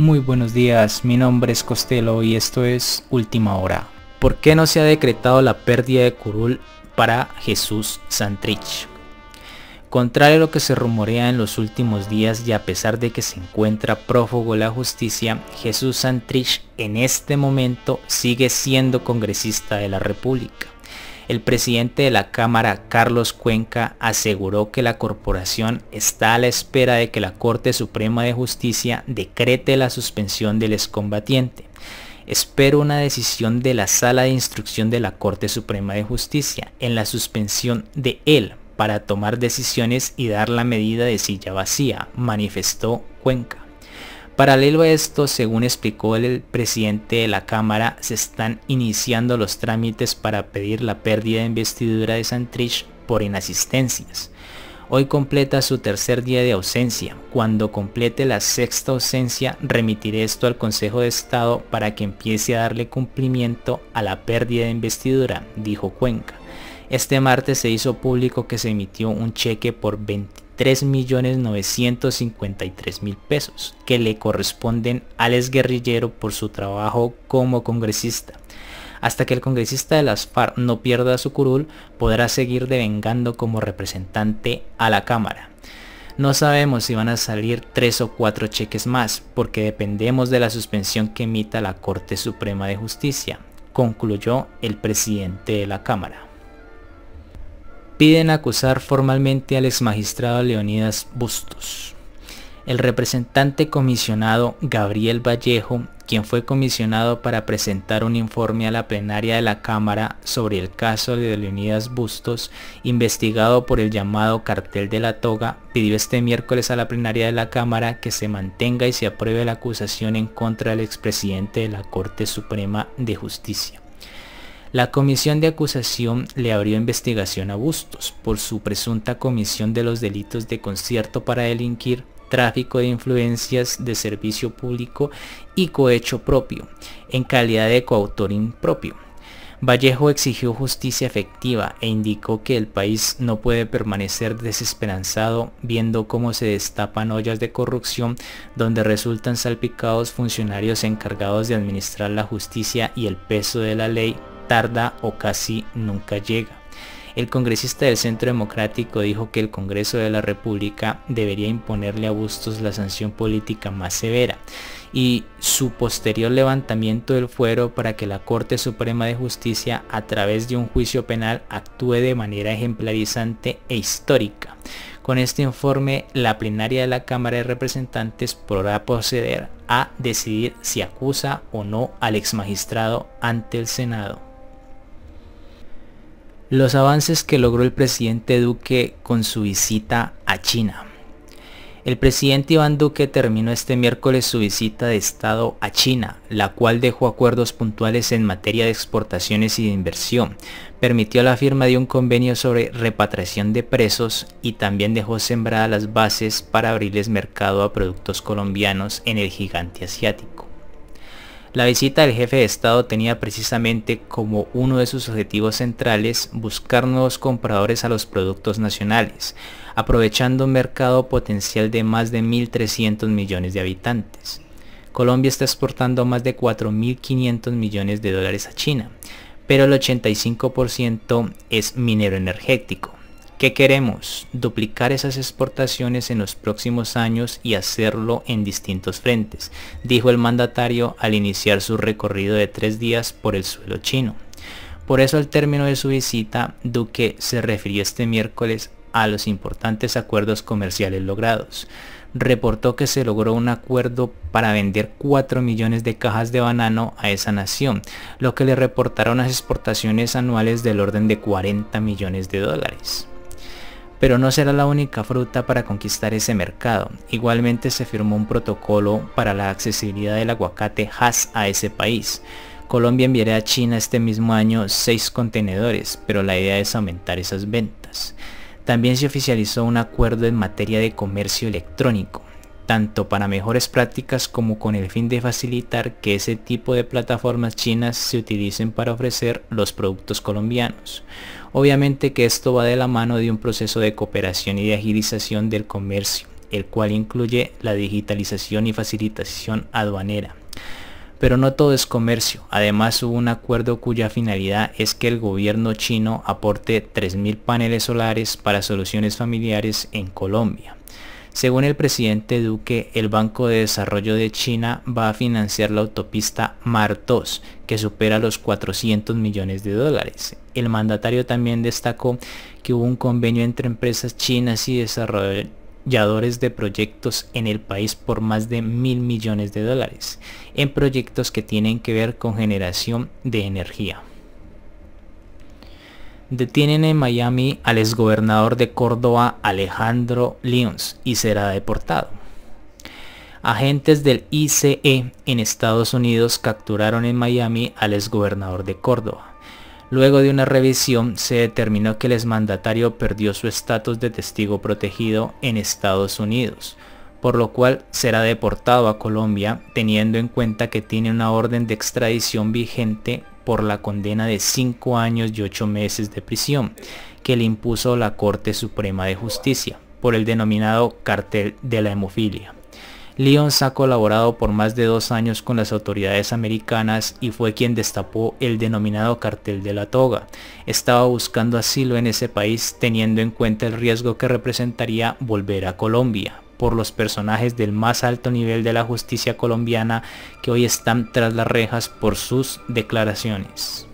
Muy buenos días, mi nombre es Costello y esto es Última Hora. ¿Por qué no se ha decretado la pérdida de Curul para Jesús Santrich? Contrario a lo que se rumorea en los últimos días y a pesar de que se encuentra prófugo la justicia, Jesús Santrich en este momento sigue siendo congresista de la República. El presidente de la Cámara, Carlos Cuenca, aseguró que la corporación está a la espera de que la Corte Suprema de Justicia decrete la suspensión del excombatiente. Espero una decisión de la Sala de Instrucción de la Corte Suprema de Justicia en la suspensión de él para tomar decisiones y dar la medida de silla vacía, manifestó Cuenca. Paralelo a esto, según explicó el presidente de la Cámara, se están iniciando los trámites para pedir la pérdida de investidura de Santrich por inasistencias. Hoy completa su tercer día de ausencia. Cuando complete la sexta ausencia, remitiré esto al Consejo de Estado para que empiece a darle cumplimiento a la pérdida de investidura, dijo Cuenca. Este martes se hizo público que se emitió un cheque por 20 3.953.000 pesos que le corresponden al guerrillero por su trabajo como congresista. Hasta que el congresista de las FARC no pierda su curul, podrá seguir devengando como representante a la Cámara. No sabemos si van a salir tres o cuatro cheques más, porque dependemos de la suspensión que emita la Corte Suprema de Justicia, concluyó el presidente de la Cámara piden acusar formalmente al exmagistrado Leonidas Bustos. El representante comisionado Gabriel Vallejo, quien fue comisionado para presentar un informe a la plenaria de la Cámara sobre el caso de Leonidas Bustos, investigado por el llamado cartel de la toga, pidió este miércoles a la plenaria de la Cámara que se mantenga y se apruebe la acusación en contra del expresidente de la Corte Suprema de Justicia. La comisión de acusación le abrió investigación a Bustos por su presunta comisión de los delitos de concierto para delinquir, tráfico de influencias de servicio público y cohecho propio, en calidad de coautor impropio. Vallejo exigió justicia efectiva e indicó que el país no puede permanecer desesperanzado viendo cómo se destapan ollas de corrupción donde resultan salpicados funcionarios encargados de administrar la justicia y el peso de la ley tarda o casi nunca llega. El congresista del Centro Democrático dijo que el Congreso de la República debería imponerle a Bustos la sanción política más severa y su posterior levantamiento del fuero para que la Corte Suprema de Justicia a través de un juicio penal actúe de manera ejemplarizante e histórica. Con este informe, la plenaria de la Cámara de Representantes podrá proceder a decidir si acusa o no al exmagistrado ante el Senado los avances que logró el presidente Duque con su visita a China. El presidente Iván Duque terminó este miércoles su visita de Estado a China, la cual dejó acuerdos puntuales en materia de exportaciones y de inversión, permitió la firma de un convenio sobre repatriación de presos y también dejó sembradas las bases para abrirles mercado a productos colombianos en el gigante asiático. La visita del jefe de Estado tenía precisamente como uno de sus objetivos centrales buscar nuevos compradores a los productos nacionales, aprovechando un mercado potencial de más de 1.300 millones de habitantes. Colombia está exportando más de 4.500 millones de dólares a China, pero el 85% es minero energético. ¿Qué queremos? Duplicar esas exportaciones en los próximos años y hacerlo en distintos frentes, dijo el mandatario al iniciar su recorrido de tres días por el suelo chino. Por eso al término de su visita, Duque se refirió este miércoles a los importantes acuerdos comerciales logrados. Reportó que se logró un acuerdo para vender 4 millones de cajas de banano a esa nación, lo que le reportaron las exportaciones anuales del orden de 40 millones de dólares pero no será la única fruta para conquistar ese mercado. Igualmente se firmó un protocolo para la accesibilidad del aguacate Haas a ese país. Colombia enviará a China este mismo año 6 contenedores, pero la idea es aumentar esas ventas. También se oficializó un acuerdo en materia de comercio electrónico tanto para mejores prácticas como con el fin de facilitar que ese tipo de plataformas chinas se utilicen para ofrecer los productos colombianos. Obviamente que esto va de la mano de un proceso de cooperación y de agilización del comercio, el cual incluye la digitalización y facilitación aduanera. Pero no todo es comercio. Además hubo un acuerdo cuya finalidad es que el gobierno chino aporte 3.000 paneles solares para soluciones familiares en Colombia. Según el presidente Duque, el Banco de Desarrollo de China va a financiar la autopista Mar 2, que supera los 400 millones de dólares. El mandatario también destacó que hubo un convenio entre empresas chinas y desarrolladores de proyectos en el país por más de mil millones de dólares en proyectos que tienen que ver con generación de energía. Detienen en Miami al exgobernador de Córdoba Alejandro Lyons y será deportado. Agentes del ICE en Estados Unidos capturaron en Miami al exgobernador de Córdoba. Luego de una revisión se determinó que el exmandatario perdió su estatus de testigo protegido en Estados Unidos, por lo cual será deportado a Colombia teniendo en cuenta que tiene una orden de extradición vigente por la condena de 5 años y 8 meses de prisión que le impuso la Corte Suprema de Justicia por el denominado cartel de la hemofilia. Lyons ha colaborado por más de dos años con las autoridades americanas y fue quien destapó el denominado cartel de la toga. Estaba buscando asilo en ese país teniendo en cuenta el riesgo que representaría volver a Colombia, por los personajes del más alto nivel de la justicia colombiana que hoy están tras las rejas por sus declaraciones.